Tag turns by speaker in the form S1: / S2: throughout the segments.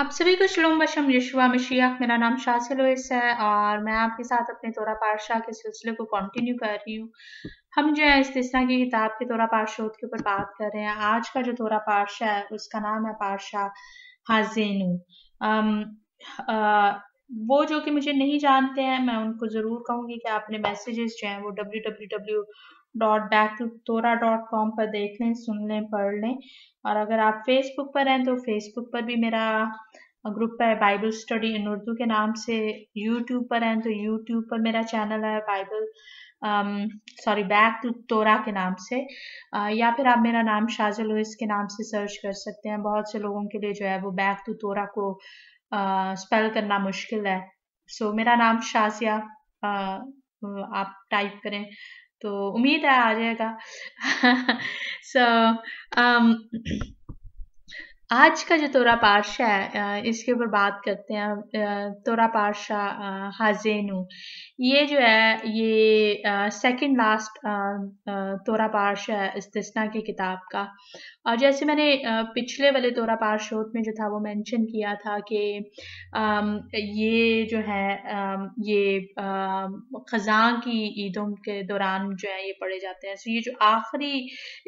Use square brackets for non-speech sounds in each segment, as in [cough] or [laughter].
S1: आप सभी को शलोम बशम यशुआ मशिया मेरा नाम शासिल है और मैं आपके साथ अपने तोरा पारशाह के सिलसिले को कंटिन्यू कर रही हूँ हम जो है इस तरह की किताब के तोरा पारशोध के ऊपर बात कर रहे हैं आज का जो तोरा पारशाह है उसका नाम है पारशाह हाजेनू वो जो कि मुझे नहीं जानते हैं मैं उनको ज़रूर कहूंगी कि आपने मैसेजेस जो हैं वो डब्ल्यू डब्ल्यू डब्ल्यू डॉट डैक तोरा डॉट कॉम पर देख लें सुन लें पढ़ लें और अगर आप फेसबुक पर हैं तो फेसबुक पर भी मेरा ग्रुप है बाइबल स्टडी इन उर्दू के नाम से यूट्यूब पर हैं तो यूट्यूब पर मेरा चैनल है बाइबल सॉरी बैक टू तोरा के नाम से uh, या फिर आप मेरा नाम शाजल लोइस के नाम से सर्च कर सकते हैं बहुत से लोगों के लिए जो है वो बैक टू तोरा को स्पेल uh, करना मुश्किल है सो so, मेरा नाम शाजिया uh, आप टाइप करें तो उम्मीद है आ जाएगा सो [laughs] so, um, आज का जो तोरा पाशा है इसके ऊपर बात करते हैं तोरा पाशा हाजेनु ये जो है ये सेकंड लास्ट तोरा पाशा है इस्तना की किताब का और जैसे मैंने पिछले वाले तोरा पार्शोत में जो था वो मेंशन किया था कि ये जो है ये ख़जा की ईदों के दौरान जो है ये पढ़े जाते हैं सो ये जो आखिरी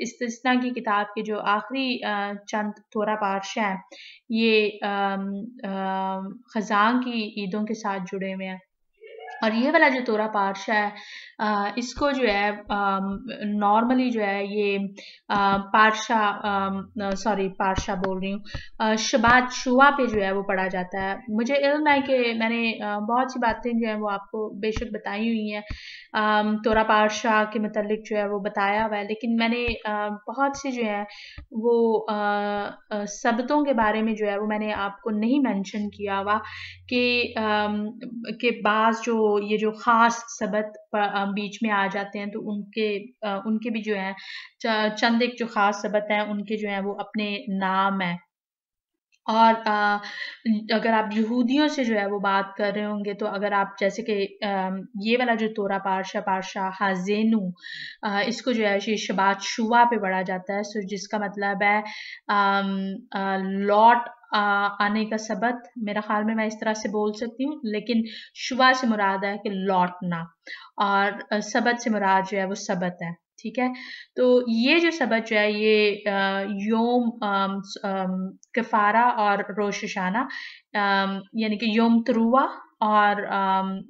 S1: इस्तना की किताब के जो आखिरी चंद तोरा सिफारश हैं ये खजान की ईदों के साथ जुड़े हुए हैं और ये वाला जो तोरा पारशा है इसको जो है नॉर्मली जो है ये पारशा सॉरी पारशा बोल रही हूँ शबाद शुआ पे जो है वो पढ़ा जाता है मुझे इल्म है कि मैंने बहुत सी बातें जो है वो आपको बेशक बताई हुई हैं तोरा पारशा के मतलब जो है वो बताया हुआ है लेकिन मैंने बहुत सी जो है वो सबतों के बारे में जो है वो मैंने आपको नहीं मैंशन किया हुआ कि के, बाज़ जो ये जो ख़ास सबत बीच में आ जाते हैं तो उनके उनके भी जो है चंद एक जो ख़ास सबक हैं उनके जो हैं वो अपने नाम हैं और अगर आप यहूदियों से जो है वो बात कर रहे होंगे तो अगर आप जैसे कि ये वाला जो तोरा पारशा पारशा हाजेनु इसको जो है शबात शुआ पे पढ़ा जाता है सो जिसका मतलब है लॉट आने का सबत मेरा ख्याल में मैं इस तरह से बोल सकती हूँ लेकिन शुवा से मुराद है कि लौटना और सबक से मुराद जो है वो सबत है ठीक है तो ये जो सबक जो है ये योम कफारा और रोशाना यानी कि योम तरुआ और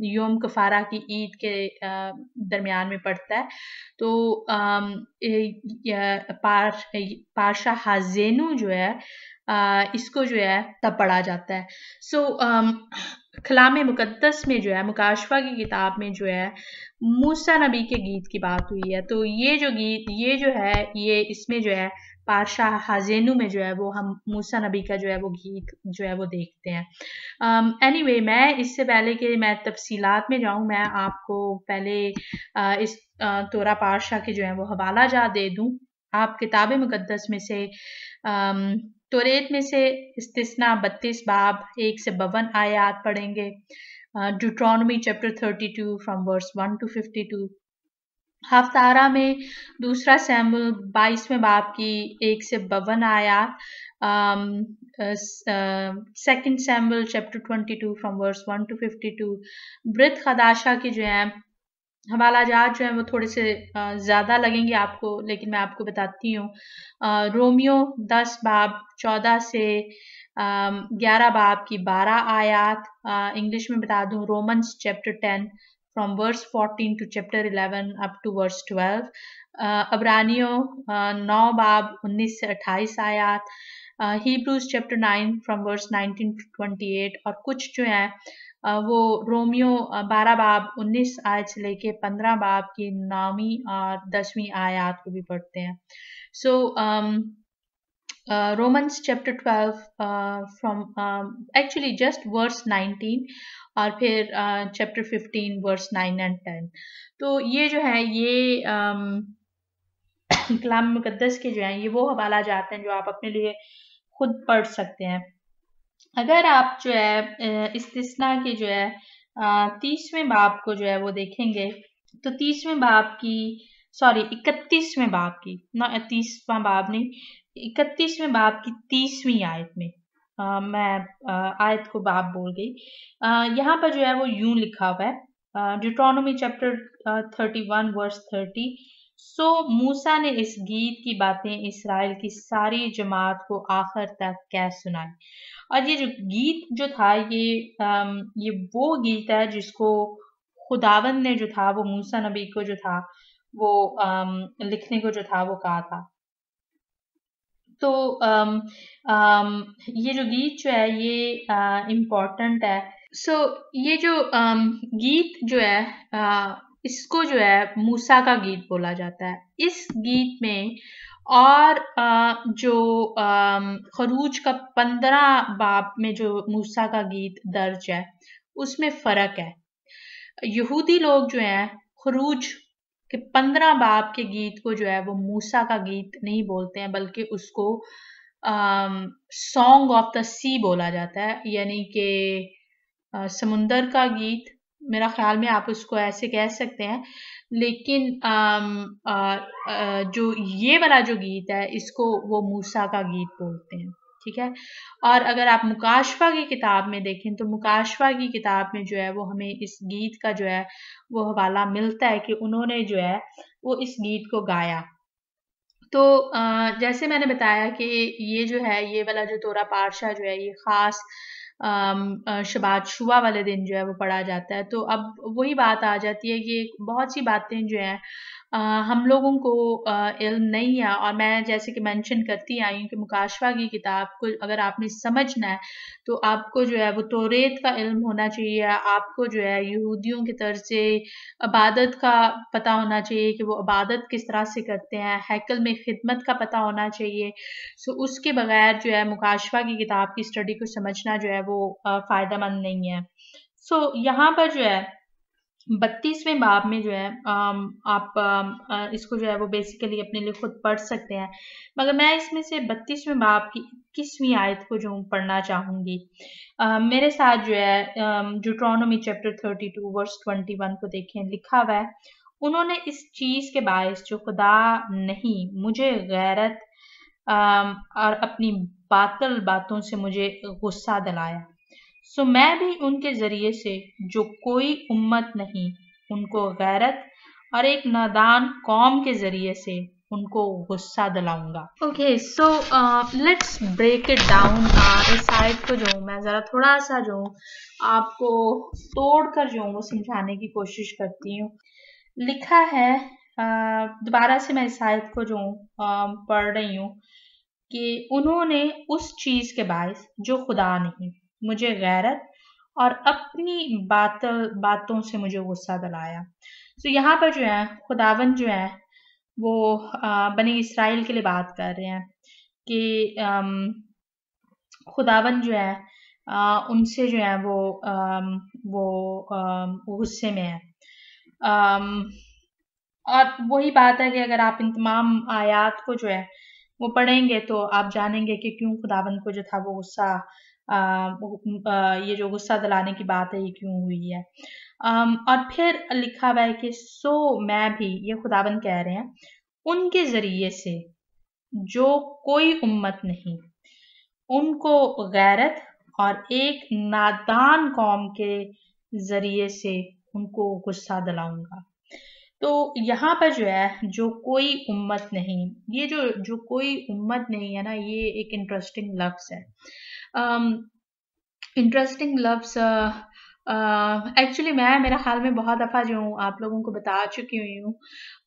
S1: योम कफारा की ईद के दरमियान में पड़ता है तो पार पारशा हाजेनु जो है इसको जो है तब पढ़ा जाता है सो so, um, खलाम मुकद्दस में जो है मुकाशवा की किताब में जो है मूसा नबी के गीत की बात हुई है तो ये जो गीत ये जो है ये इसमें जो है पाशाह हाजेनू में जो है वो हम मूसा नबी का जो है वो गीत जो है वो देखते हैं एनी um, anyway, मैं इससे पहले कि मैं तफसीलात में जाऊँ मैं आपको पहले आ, इस तोरा पाशाह के जो है वो हवाला जा दे दूँ आप किताब मुकदस में से आ, um, तोरेत में से इस्तना बत्तीस बाब एक से बवन आयात पढ़ेंगे Deuteronomy chapter thirty two from verse one to fifty two हफ्तारा में दूसरा सैम्बल बाईसवें बाप की एक से बवन आया second Samuel chapter twenty two from verse one to fifty two वृत खदाशा की जो है हवाला जहाज जो है वो थोड़े से ज़्यादा लगेंगे आपको लेकिन मैं आपको बताती हूँ रोमियो दस बाब चौदह से ग्यारह बाब की बारह आयात इंग्लिश में बता दूँ Romans chapter ten from verse fourteen to chapter eleven up to verse twelve अबरानियो नौ बाब उन्नीस से अट्ठाईस आयात Hebrews chapter nine from verse nineteen to twenty eight और कुछ जो है वो रोमियो बारह बाब उन्नीस आयत से लेके पंद्रह बाब की नौवीं और दसवीं आयात को भी पढ़ते हैं so Romans chapter twelve from actually just verse nineteen और फिर chapter fifteen verse nine and ten तो ये जो है ये um, कलाम मुकद्दस के जो है ये वो हवाला जाते हैं जो आप अपने लिए खुद पढ़ सकते हैं अगर आप जो है इस्तना के जो है तीसवें बाप को जो है वो देखेंगे तो तीसवें बाप की सॉरी इकतीसवें बाप की ना तीसवा बाप नहीं इकतीसवें बाप की तीसवीं आयत में आ, मैं आ, आयत को बाप बोल गई यहाँ पर जो है वो यूं लिखा हुआ है Deuteronomy chapter thirty one verse thirty so मूसा ने इस गीत की बातें इसराइल की सारी जमात को आखिर तक कह सुनाई और ये जो गीत जो था ये ये वो गीत है जिसको खुदावन ने जो था वो मूसा नबी को जो था वो लिखने को जो था वो कहा था तो आम, आम, ये जो गीत जो है ये इम्पोर्टेंट है सो so, ये जो आम, गीत जो है आ, इसको जो है मूसा का गीत बोला जाता है इस गीत में और जो खरूज का पंद्रह बाब में जो मूसा का गीत दर्ज है उसमें फ़र्क है यहूदी लोग जो है खरूज के पंद्रह बाब के गीत को जो है वो मूसा का गीत नहीं बोलते हैं बल्कि उसको सॉन्ग ऑफ द सी बोला जाता है यानी कि समुंदर का गीत मेरा ख्याल में आप उसको ऐसे कह सकते हैं लेकिन आ, आ, आ, जो ये वाला जो गीत है इसको वो मूसा का गीत बोलते हैं ठीक है और अगर आप मुकाशवा की किताब में देखें तो मुकाशवा की किताब में जो है वो हमें इस गीत का जो है वो हवाला मिलता है कि उन्होंने जो है वो इस गीत को गाया तो जैसे मैंने बताया कि ये जो है ये वाला जो तोरा पारशाह जो है ये ख़ास शबाद शुआ वाले दिन जो है वो पढ़ा जाता है तो अब वही बात आ जाती है कि बहुत सी बातें जो हैं हम लोगों को इल्म नहीं है और मैं जैसे कि मेंशन करती आई हूँ कि मुकाशवा की किताब को अगर आपने समझना है तो आपको जो है वो तोरेत का इल्म होना चाहिए आपको जो है यहूदियों की तर्ज से इबादत का पता होना चाहिए कि वो इबादत किस तरह से करते हैं हैकल में खिदमत का पता होना चाहिए सो उसके बगैर जो है मुकाशवा की किताब की स्टडी को समझना जो है वो फ़ायदा नहीं है सो यहाँ पर जो है बत्तीसवें बाब में जो है आप इसको जो है वो बेसिकली अपने लिए खुद पढ़ सकते हैं मगर मैं इसमें से बत्तीसवें बाब की इक्कीसवीं आयत को जो हूँ पढ़ना चाहूँगी मेरे साथ जो है Deuteronomy chapter thirty two verse twenty one को देखें लिखा हुआ है उन्होंने इस चीज़ के बायस जो खुदा नहीं मुझे गैरत और अपनी बातल बातों से मुझे गुस्सा दिलाया सो मैं भी उनके ज़रिए से जो कोई उम्मत नहीं उनको गैरत और एक नादान कौम के ज़रिए से उनको गुस्सा दिलाऊंगा okay so let's break it down इस साइड को जो हूँ मैं ज़रा थोड़ा सा जो हूँ आपको तोड़ कर जो हूँ वो समझाने की कोशिश करती हूँ लिखा है uh, दोबारा से मैं इस साइड को जो हूँ uh, पढ़ रही हूँ कि उन्होंने उस चीज़ के बायस जो खुदा नहीं मुझे गैरत और अपनी बात बातों से मुझे गुस्सा दिलाया तो यहाँ पर जो है खुदावन जो है वो बनी इसराइल के लिए बात कर रहे हैं कि खुदावन जो है उनसे जो है वो वो गुस्से में है और वही बात है कि अगर आप इन तमाम आयात को जो है वो पढ़ेंगे तो आप जानेंगे कि क्यों खुदावन को जो था वो गुस्सा ये जो गुस्सा दिलाने की बात है ये क्यों हुई है और फिर लिखा हुआ है कि सो मैं भी ये खुदाबंद कह रहे हैं उनके ज़रिए से जो कोई उम्मत नहीं उनको गैरत और एक नादान कौम के ज़रिए से उनको गुस्सा दिलाऊंगा तो यहाँ पर जो है जो कोई उम्मत नहीं ये जो जो कोई उम्मत नहीं है ना ये एक इंटरेस्टिंग लफ्स है um, interesting uh, actually uh, मैं मेरा ख्याल में बहुत दफ़ा जो हूँ आप लोगों को बता चुकी हुई हूँ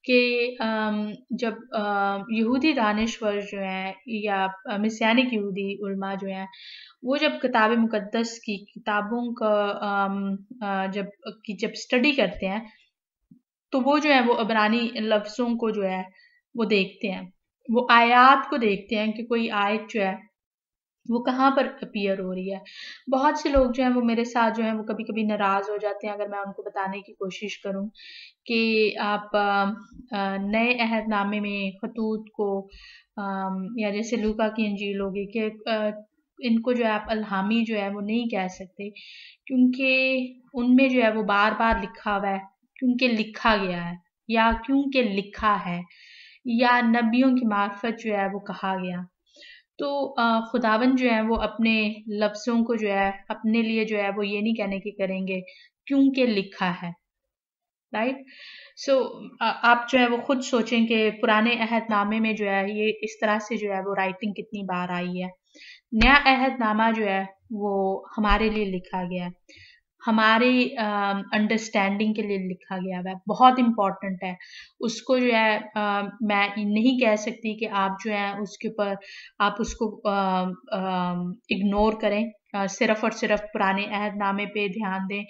S1: कि um, जब uh, यहूदी दानश्वर जो हैं या uh, मिसयानिक यहूदी उलमा जो हैं वो जब किताब मुकद्दस की किताबों का um, uh, जब की जब स्टडी करते हैं तो वो जो है वो अबरानी लफ्ज़ों को जो है वो देखते हैं वो आयात को देखते हैं कि कोई आयत जो है वो कहाँ पर अपीयर हो रही है बहुत से लोग जो हैं वो मेरे साथ जो हैं वो कभी कभी नाराज़ हो जाते हैं अगर मैं उनको बताने की कोशिश करूँ कि आप नए अहदनामे में खतूत को या जैसे लूका की अंजील होगी कि इनको जो है आप अल्हामी जो है वो नहीं कह सकते क्योंकि उनमें जो है वो बार बार लिखा हुआ है क्योंकि लिखा गया है या क्योंकि लिखा है या नबियों की मार्फत जो है वो कहा गया तो खुदावन जो है वो अपने लफ्ज़ों को जो है अपने लिए जो है वो ये नहीं कहने की करेंगे क्योंकि लिखा है राइट सो so, आप जो है वो खुद सोचें कि पुराने अहदनामे में जो है ये इस तरह से जो है वो राइटिंग कितनी बार आई है नया अहदनामा जो है वो हमारे लिए लिखा गया है हमारे अंडरस्टैंडिंग के लिए लिखा गया हुआ है बहुत इम्पॉर्टेंट है उसको जो है आ, मैं नहीं कह सकती कि आप जो है उसके ऊपर आप उसको इग्नोर करें सिर्फ और सिर्फ पुराने अहदनामे पे ध्यान दें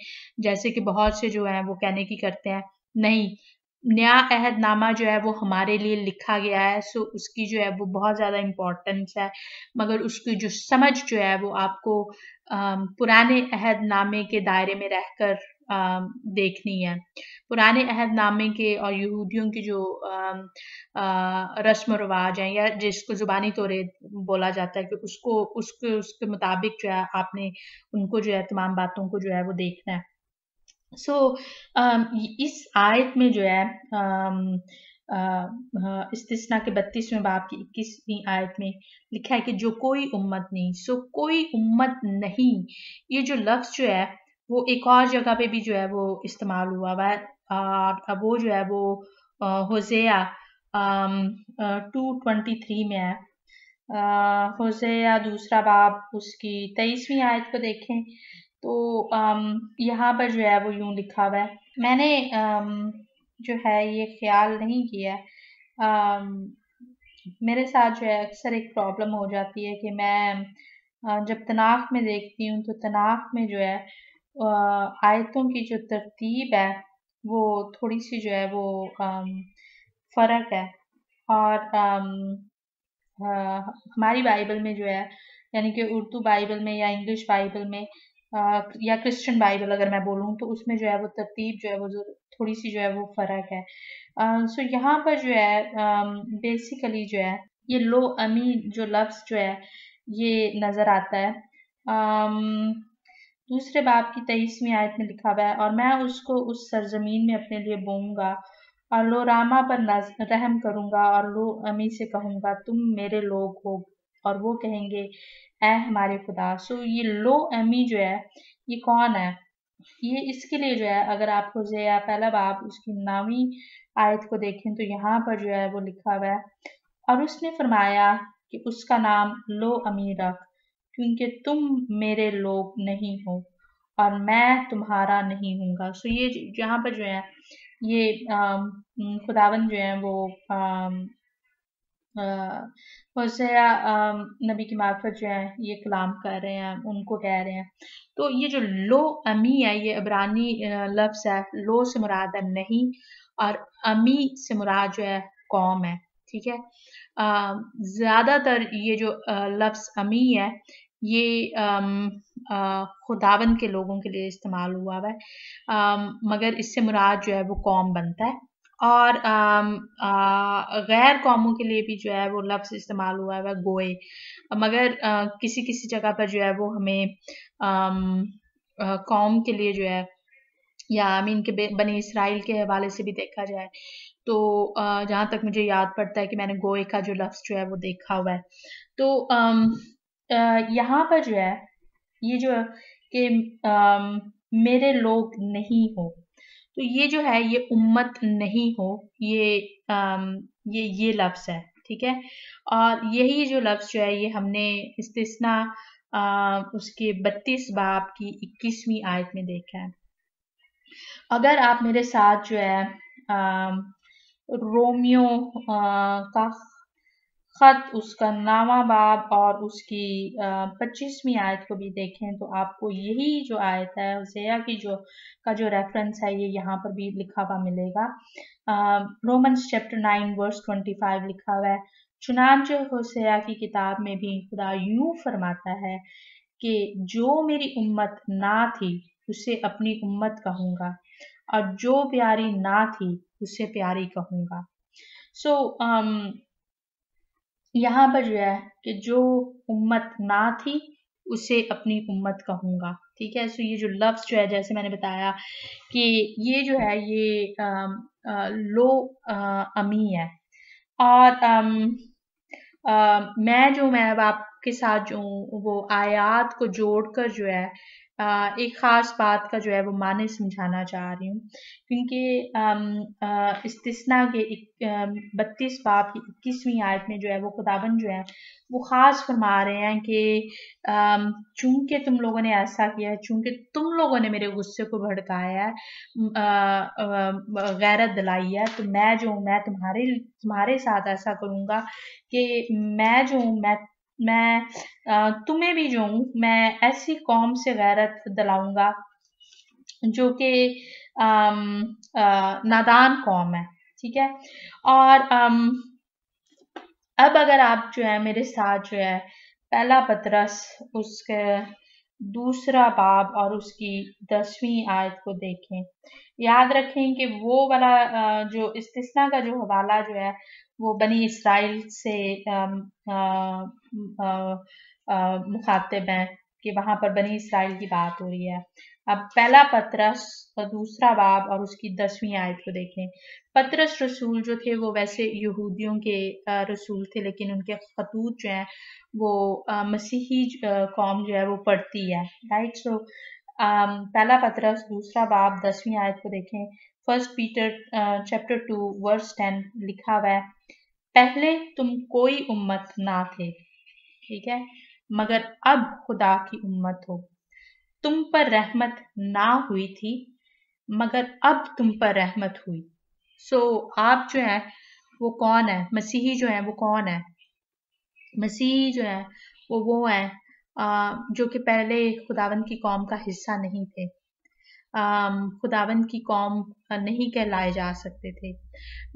S1: जैसे कि बहुत से जो है वो कहने की करते हैं नहीं नया अहदनामा जो है वो हमारे लिए लिखा गया है सो उसकी जो है वो बहुत ज़्यादा इम्पोर्टेंस है मगर उसकी जो समझ जो है वो आपको पुराने अहदनामे के दायरे में रहकर देखनी है पुराने अहदनामे के और यहूदियों के जो रस्म व रवाज हैं या जिसको ज़ुबानी तौर बोला जाता है कि उसको उसके उसके मुताबिक जो है आपने उनको जो है तमाम बातों को जो है वो देखना है सो um, इस आयत में जो है um, uh, uh, इस्तना के बत्तीसवें बाप की इक्कीसवीं आयत में लिखा है कि जो कोई उम्मत नहीं सो कोई उम्मत नहीं ये जो लफ्ज़ जो है वो एक और जगह पे भी जो है वो इस्तेमाल हुआ हुआ है अब वो जो है वो Hosea um, two twenty three में है होजेया दूसरा बाप उसकी तेईसवीं आयत को देखें तो um, यहाँ पर जो है वो यूं लिखा हुआ है मैंने um, जो है ये ख्याल नहीं किया um, मेरे साथ जो है अक्सर एक प्रॉब्लम हो जाती है कि मैं uh, जब तनाक में देखती हूँ तो तनाख में जो है uh, आयतों की जो तरतीब है वो थोड़ी सी जो है वो फ़र्क है और uh, हमारी बाइबल में जो है यानी कि उर्दू बाइबल में या इंग्लिश बाइबल में या क्रिश्चियन बाइबल अगर मैं बोलूँ तो उसमें जो है वो तरतीब जो है वो थोड़ी सी जो है वो फ़र्क है सो uh, so यहाँ पर जो है बेसिकली uh, जो है ये लो अमी जो लफ्ज़ जो है ये नज़र आता है um, दूसरे बाप की तेईसवीं आयत में लिखा हुआ है और मैं उसको उस सरजमीन में अपने लिए बोऊंगा और लो रामा पर रहम करूंगा और लो अमी से कहूंगा तुम मेरे लोग हो और वो कहेंगे ए हमारे खुदा सो ये लो एमी जो है ये कौन है ये इसके लिए जो है अगर आप खुजे या पहला बाप उसकी नामी आयत को देखें तो यहाँ पर जो है वो लिखा हुआ है और उसने फरमाया कि उसका नाम लो अमी रख क्योंकि तुम मेरे लोग नहीं हो और मैं तुम्हारा नहीं हूँगा सो ये यहाँ पर जो है ये खुदावन जो है वो हौसया नबी की मार्फत जो है ये कलाम कर रहे हैं उनको कह रहे हैं तो ये जो लो अमी है ये अबरानी लफ्स है लो से मुराद है नहीं और अमी से मुराद जो है कौम है ठीक है ज़्यादातर ये जो लफ्स अमी है ये खुदावन के लोगों के लिए इस्तेमाल हुआ हुआ है मगर इससे मुराद जो है वो कौम बनता है और गैर कौमों के लिए भी जो है वो लफ्ज़ इस्तेमाल हुआ है गोए मगर आ, किसी किसी जगह पर जो है वो हमें कौम के लिए जो है या आई मीन के बनी इसराइल के हवाले से भी देखा जाए तो जहाँ तक मुझे याद पड़ता है कि मैंने गोए का जो लफ्ज़ जो है वो देखा हुआ है तो यहाँ पर जो है ये जो कि मेरे लोग नहीं हो तो ये जो है ये उम्मत नहीं हो ये आम, ये ये लफ्ज़ है ठीक है और यही जो लफ्ज़ जो है ये हमने इस्तना उसके बत्तीस बाप की इक्कीसवीं आयत में देखा है अगर आप मेरे साथ जो है आ, रोमियो आ, का ख़त उसका नामा बाब और उसकी पच्चीसवीं आयत को भी देखें तो आपको यही जो आयत है हुसैया की जो का जो रेफरेंस है ये यहाँ पर भी लिखा हुआ मिलेगा Romans chapter nine verse twenty five लिखा हुआ है चुनाव जो हुसैया की किताब में भी खुदा यूं फरमाता है कि जो मेरी उम्मत ना थी उसे अपनी उम्मत कहूँगा और जो प्यारी ना थी उसे प्यारी कहूँगा सो so, um, यहाँ पर जो है कि जो उम्मत ना थी उसे अपनी उम्मत कहूँगा ठीक है सो ये जो लफ्स जो है जैसे मैंने बताया कि ये जो है ये आ, आ, लो आ, अमी है और आ, आ, मैं जो मैं अब आपके साथ जो वो आयात को जोड़कर जो है एक ख़ास बात का जो है वो माने समझाना चाह रही हूँ क्योंकि इस्तना के बत्तीस बाप की इक्कीसवीं आयत में जो है वो खुदाबन जो है वो ख़ास फरमा रहे हैं कि चूंकि तुम लोगों ने ऐसा किया है चूंकि तुम लोगों ने मेरे गुस्से को भड़काया है गैरत दिलाई है तो मैं जो हूँ मैं तुम्हारे तुम्हारे साथ ऐसा करूँगा कि मैं जो हूँ मैं मैं तुम्हें भी जो मैं ऐसी कौम से गैरत दिलाऊंगा जो कि नादान कौम है ठीक है और आम, अब अगर आप जो है मेरे साथ जो है पहला पत्रस उसके दूसरा बाब और उसकी दसवीं आयत को देखें याद रखें कि वो वाला जो इस का जो हवाला जो है वो बनी इसराइल से मुखातिब हैं कि वहां पर बनी इसराइल की बात हो रही है अब पहला पत्रस और दूसरा बाब और उसकी दसवीं आयत को देखें पत्रस रसूल जो थे वो वैसे यहूदियों के रसूल थे लेकिन उनके खतूत जो हैं वो मसीही कौम जो है वो पढ़ती है राइट सो पहला पत्रस दूसरा बाब दसवीं आयत को देखें first Peter chapter two verse ten लिखा हुआ है पहले तुम कोई उम्मत ना थे ठीक है मगर अब खुदा की उम्मत हो तुम पर रहमत ना हुई थी मगर अब तुम पर रहमत हुई सो so, आप जो है वो कौन है मसीही जो है वो कौन है मसीही जो है वो वो है आ, जो कि पहले खुदावन की कौम का हिस्सा नहीं थे खुदावन की कौम नहीं कहलाए जा सकते थे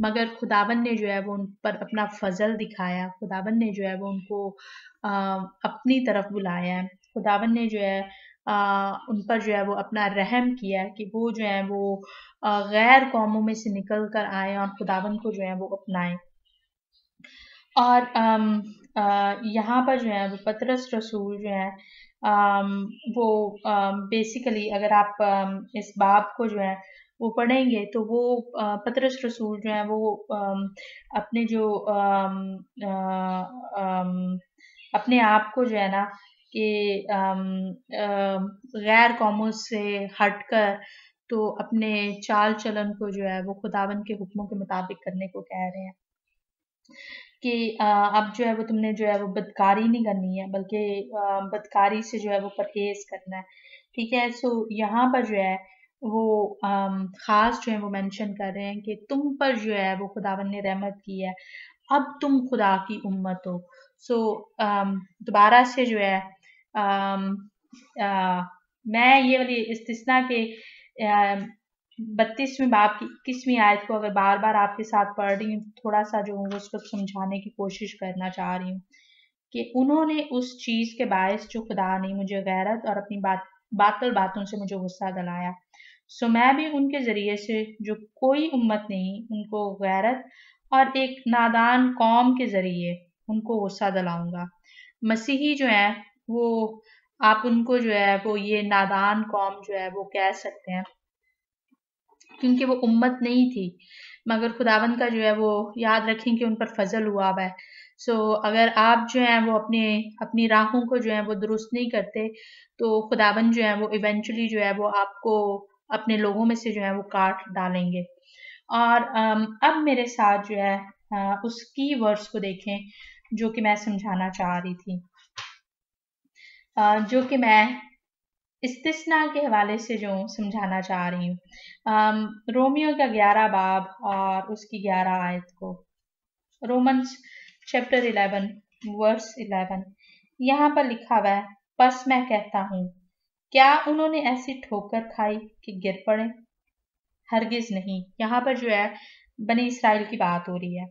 S1: मगर खुदावन ने जो है वो उन पर अपना फजल दिखाया खुदावन ने जो है वो उनको अपनी तरफ बुलाया खुदावन ने जो है उन पर जो है वो अपना रहम किया कि वो जो है वो गैर कौमों में से निकल कर आए और खुदावन को जो है वो अपनाएं और यहाँ पर जो है वो पतरस रसूल जो है Um, वो बेसिकली um, अगर आप um, इस बाब को जो है वो पढ़ेंगे तो वो uh, पतरस रसूल जो है वो अपने जो uh, अपने आप को जो है ना कि गैर कौमों से हट कर तो अपने चाल चलन को जो है वो खुदावन के हुक्मों के मुताबिक करने को कह रहे हैं कि अब जो है वो तुमने जो है वो बदकारी नहीं करनी है बल्कि बदकारी से जो है वो परहेज करना है ठीक है सो यहाँ पर जो है वो ख़ास जो है वो मेंशन कर रहे हैं कि तुम पर जो है वो खुदावन ने रहमत की है अब तुम खुदा की उम्मत हो सो दोबारा से जो है आ, आ, मैं ये वाली इस के बत्तीसवीं बाप की इक्कीसवीं आयत को अगर बार बार आपके साथ पढ़ रही हूँ थोड़ा सा जो हूँ उसको समझाने की कोशिश करना चाह रही हूँ कि उन्होंने उस चीज़ के बायस जो खुदा ने मुझे गैरत और अपनी बात बातल बातों से मुझे गुस्सा दिलाया सो मैं भी उनके ज़रिए से जो कोई उम्मत नहीं उनको गैरत और एक नादान कौम के ज़रिए उनको गुस्सा दिलाऊंगा मसीही जो है वो आप उनको जो है वो ये नादान कौम जो है वो कह सकते हैं क्योंकि वो उम्मत नहीं थी मगर खुदावन का जो है वो याद रखें कि उन पर फजल हुआ हुआ है सो so, अगर आप जो हैं वो अपने अपनी राहों को जो है वो दुरुस्त नहीं करते तो खुदावन जो है वो इवेंचुअली जो है वो आपको अपने लोगों में से जो है वो काट डालेंगे और अब मेरे साथ जो है उसकी वर्ड्स को देखें जो कि मैं समझाना चाह रही थी जो कि मैं इस्तना के हवाले से जो समझाना चाह रही हूँ रोमियो का ग्यारह बाब और उसकी ग्यारह आयत को Romans chapter eleven verse eleven यहाँ पर लिखा हुआ है बस मैं कहता हूँ क्या उन्होंने ऐसी ठोकर खाई कि गिर पड़े हरगिज नहीं यहाँ पर जो है बनी इसराइल की बात हो रही है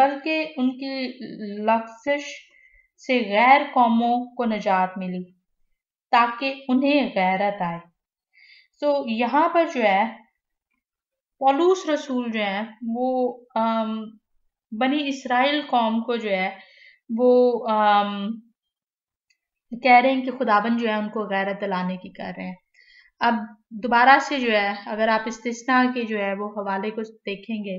S1: बल्कि उनकी लफ्जिश से गैर कौमों को निजात मिली ताकि उन्हें गैरत आए सो so, यहाँ पर जो है पलूस रसूल जो है वो आम, बनी इसराइल कौम को जो है वो आम, कह रहे हैं कि खुदाबन जो है उनको गैरत दिलाने की कर रहे हैं अब दोबारा से जो है अगर आप इस्तना के जो है वो हवाले को देखेंगे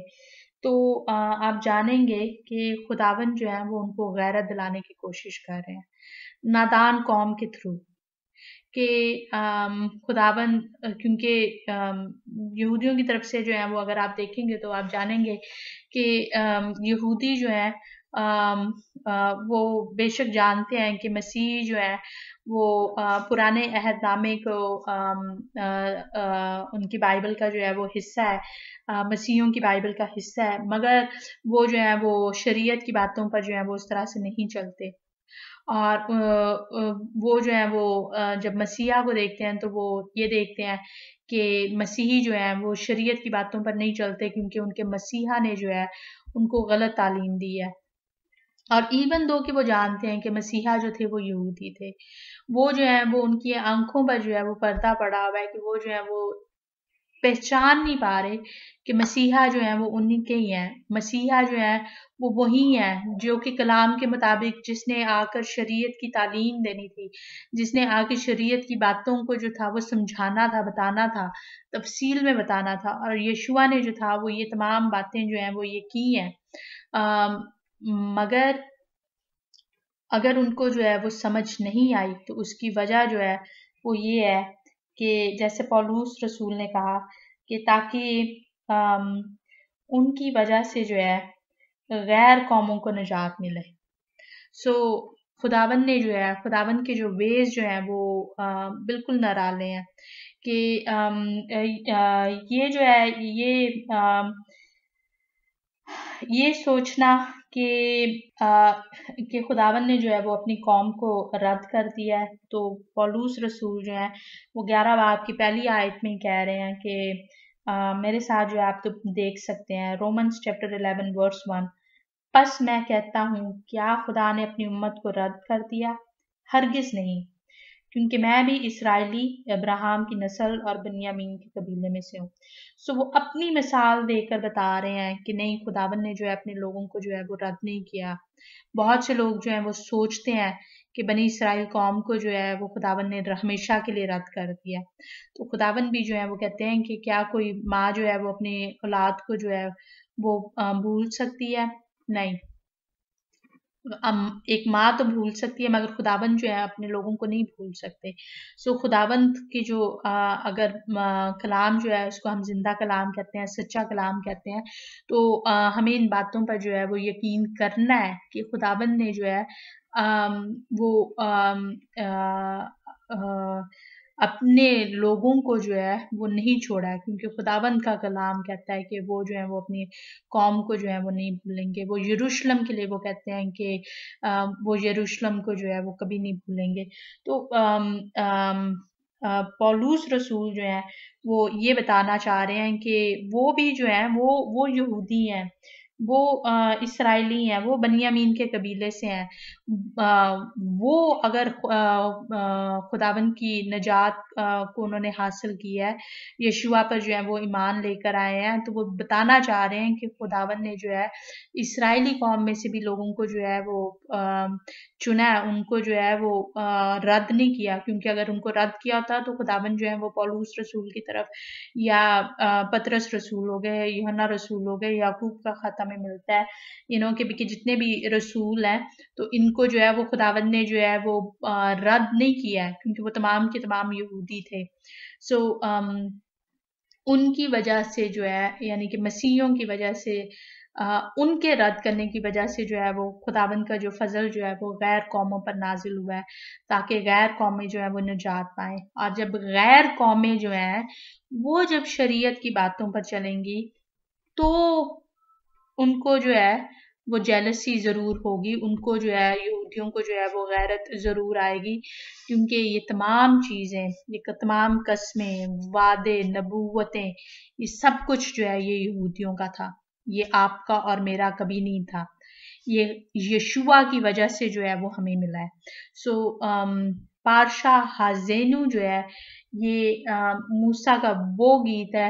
S1: तो आप जानेंगे कि खुदावन जो है वो उनको गैरत दिलाने की कोशिश कर रहे हैं नादान कौम के थ्रू कि खुदाबंद क्योंकि यहूदियों की तरफ से जो है वो अगर आप देखेंगे तो आप जानेंगे कि यहूदी जो है वो बेशक जानते हैं कि मसीह जो है वो पुराने अहदामे को उनकी बाइबल का जो है वो हिस्सा है मसीहों की बाइबल का हिस्सा है मगर वो जो है वो शरीयत की बातों पर जो है वो उस तरह से नहीं चलते और वो जो है वो जब मसीहा को देखते हैं तो वो ये देखते हैं कि मसीही जो है वो शरीयत की बातों पर नहीं चलते क्योंकि उनके मसीहा ने जो है उनको गलत तालीम दी है और इवन दो कि वो जानते हैं कि मसीहा जो थे वो यहूदी थे वो जो है वो उनकी आंखों पर जो है वो पर्दा पड़ा हुआ है कि वो जो है वो पहचान नहीं पा रहे कि मसीहा जो है वो उन्हीं के ही हैं मसीहा जो है वो वही है जो कि कलाम के मुताबिक जिसने आकर शरीयत की तालीम देनी थी जिसने आकर शरीयत की बातों को जो था वो समझाना था बताना था तफसील में बताना था और यशुआ ने जो था वो ये तमाम बातें जो हैं वो ये की हैं मगर अगर उनको जो है वो समझ नहीं आई तो उसकी वजह जो है वो ये है कि जैसे पौलूस रसूल ने कहा कि ताकि उनकी वजह से जो है गैर कौमों को निजात मिले सो so, खुदावन ने जो है खुदावन के जो वेज जो हैं वो आ, बिल्कुल नाराले हैं कि ये जो है ये आ, ये सोचना कि कि खुदावन ने जो है वो अपनी कौम को रद्द कर दिया है तो पलूस रसूल जो है वो ग्यारह बाप की पहली आयत में कह रहे हैं कि आ, मेरे साथ जो है आप तो देख सकते हैं Romans chapter eleven verse one बस मैं कहता हूँ क्या खुदा ने अपनी उम्मत को रद्द कर दिया हरगिज नहीं क्योंकि मैं भी इसराइली अब्राहम की नस्ल और बनियामीन के कबीले में से हूँ सो वो अपनी मिसाल देकर बता रहे हैं कि नहीं खुदावन ने जो है अपने लोगों को जो है वो रद्द नहीं किया बहुत से लोग जो है वो सोचते हैं कि बनी इसराइल कौम को जो है वो खुदावन ने हमेशा के लिए रद्द कर दिया तो खुदावन भी जो है वो कहते हैं कि क्या कोई माँ जो है वो अपने औलाद को जो है वो भूल सकती है नहीं एक माँ तो भूल सकती है मगर खुदाबंद जो है अपने लोगों को नहीं भूल सकते सो so, खुदाबंद की जो आ, अगर आ, कलाम जो है उसको हम जिंदा कलाम कहते हैं सच्चा कलाम कहते हैं तो आ, हमें इन बातों पर जो है वो यकीन करना है कि खुदाबंद ने जो है आ, वो आ, आ, आ, अपने लोगों को जो है वो नहीं छोड़ा है क्योंकि खुदाबंद का कलाम कहता है कि वो जो है वो अपनी कौम को जो है वो नहीं भूलेंगे वो यरूशलम के लिए वो कहते हैं कि वो यरूशलम को जो है वो कभी नहीं भूलेंगे तो पौलूस रसूल जो है वो ये बताना चाह रहे हैं कि वो भी जो है वो वो यहूदी हैं वो इसराइली हैं वो बनियामीन के कबीले से हैं वो अगर खुदावन की नजात को उन्होंने हासिल की है यशुआ पर जो है वो ईमान लेकर आए हैं तो वो बताना चाह रहे हैं कि खुदावन ने जो है इसराइली कौम में से भी लोगों को जो है वो चुना है उनको जो है वो रद्द नहीं किया क्योंकि अगर उनको रद्द किया होता तो खुदावन जो है वो पौलूस रसूल की तरफ या पतरस रसूल हो गए योना रसूल हो गए याकूब का ख़त्म में मिलता है इन्हों के भी जितने भी रसूल हैं तो इन उनको जो है वो खुदावंद ने जो है वो रद्द नहीं किया है क्योंकि वो तमाम के तमाम यहूदी थे सो so, um, उनकी वजह से जो है यानी कि मसीहों की वजह से आ, उनके रद्द करने की वजह से जो है वो खुदाबंद का जो फजल जो है वो गैर कौमों पर नाजिल हुआ है ताकि गैर कौमें जो है वो निजात पाए और जब गैर कौमें जो है वो जब शरीयत की बातों पर चलेंगी तो उनको जो है वो जेलसी ज़रूर होगी उनको जो है यहूदियों को जो है वो गैरत ज़रूर आएगी क्योंकि ये तमाम चीज़ें ये तमाम कस्में वादे नबूवतें ये सब कुछ जो है ये यहूदियों का था ये आपका और मेरा कभी नहीं था ये यशुआ की वजह से जो है वो हमें मिला है सो so, um, पारशा हाजेनू जो है ये मूसा का वो गीत है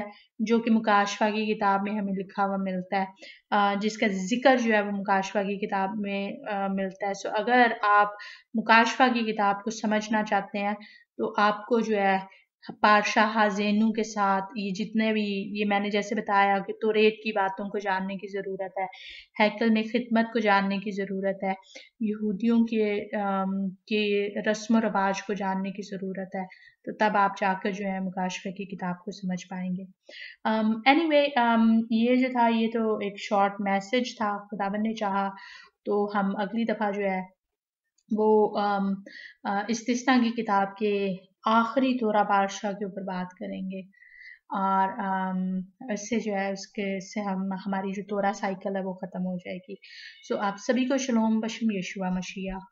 S1: जो कि मुकाशवा की किताब में हमें लिखा हुआ मिलता है जिसका जिक्र जो है वो मुकाशवा की किताब में मिलता है सो अगर आप मुकाशवा की किताब को समझना चाहते हैं तो आपको जो है पारशाह हाजेनू के साथ ये जितने भी ये मैंने जैसे बताया कि तो रेट की बातों को जानने की ज़रूरत है हैकल में खिदमत को जानने की ज़रूरत है यहूदियों के आ, के रस्म व रवाज को जानने की ज़रूरत है तो तब आप जाकर जो है मुकाशफे की किताब को समझ पाएंगे एनी वे anyway, ये जो था ये तो एक शॉर्ट मैसेज था खुदावन ने चाह तो हम अगली दफ़ा जो है वो इस की किताब के आखिरी तोरा बादशाह के ऊपर बात करेंगे और इससे जो है उसके से हम हमारी जो तोरा साइकिल है वो ख़त्म हो जाएगी सो आप सभी को शलोम बशम यशुआ मशिया